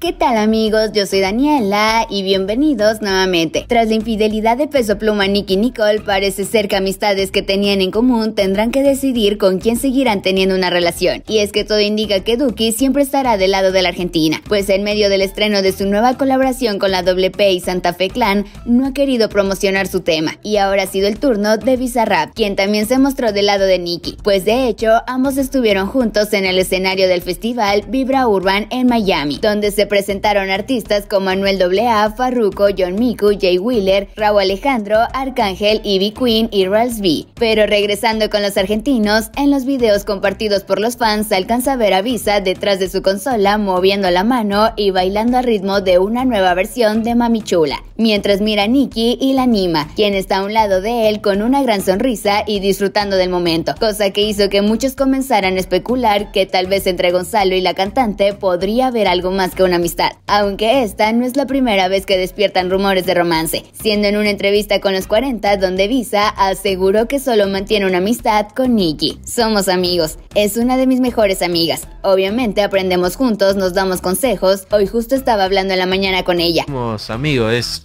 ¿Qué tal amigos? Yo soy Daniela y bienvenidos nuevamente. Tras la infidelidad de Peso Pluma, Nicky Nicole, parece ser que amistades que tenían en común tendrán que decidir con quién seguirán teniendo una relación. Y es que todo indica que Duki siempre estará del lado de la Argentina, pues en medio del estreno de su nueva colaboración con la WP y Santa Fe Clan, no ha querido promocionar su tema. Y ahora ha sido el turno de Bizarrap, quien también se mostró del lado de Nicky, pues de hecho ambos estuvieron juntos en el escenario del festival Vibra Urban en Miami, donde se presentaron artistas como Manuel AA, Farruko, John Miku, Jay Wheeler, Raúl Alejandro, Arcángel, Ivy Queen y Ralph B. Pero regresando con los argentinos, en los videos compartidos por los fans alcanza a ver a Visa detrás de su consola moviendo la mano y bailando al ritmo de una nueva versión de Mami Chula, mientras mira a Nicky y la anima, quien está a un lado de él con una gran sonrisa y disfrutando del momento, cosa que hizo que muchos comenzaran a especular que tal vez entre Gonzalo y la cantante podría haber algo más que una amistad, aunque esta no es la primera vez que despiertan rumores de romance, siendo en una entrevista con los 40 donde Visa aseguró que solo mantiene una amistad con Nikki. Somos amigos, es una de mis mejores amigas. Obviamente aprendemos juntos, nos damos consejos. Hoy justo estaba hablando en la mañana con ella. Somos amigos, es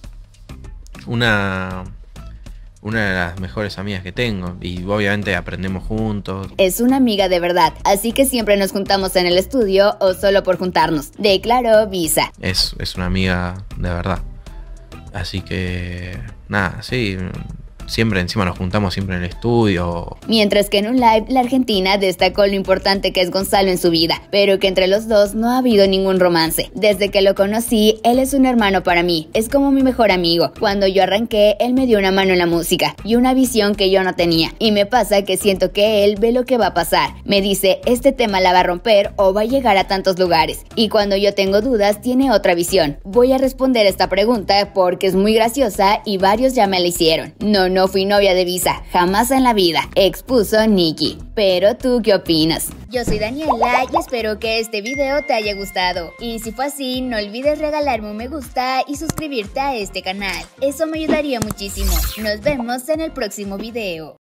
una una de las mejores amigas que tengo y obviamente aprendemos juntos. Es una amiga de verdad, así que siempre nos juntamos en el estudio o solo por juntarnos. Declaró Visa. Es, es una amiga de verdad. Así que, nada, sí, siempre encima nos juntamos siempre en el estudio. Mientras que en un live la Argentina destacó lo importante que es Gonzalo en su vida, pero que entre los dos no ha habido ningún romance. Desde que lo conocí, él es un hermano para mí, es como mi mejor amigo. Cuando yo arranqué, él me dio una mano en la música y una visión que yo no tenía. Y me pasa que siento que él ve lo que va a pasar. Me dice, este tema la va a romper o va a llegar a tantos lugares. Y cuando yo tengo dudas, tiene otra visión. Voy a responder esta pregunta porque es muy graciosa y varios ya me la hicieron. No, no fui novia de Visa, jamás en la vida, expuso Nikki. Pero tú qué opinas? Yo soy Daniela y espero que este video te haya gustado. Y si fue así, no olvides regalarme un me gusta y suscribirte a este canal. Eso me ayudaría muchísimo. Nos vemos en el próximo video.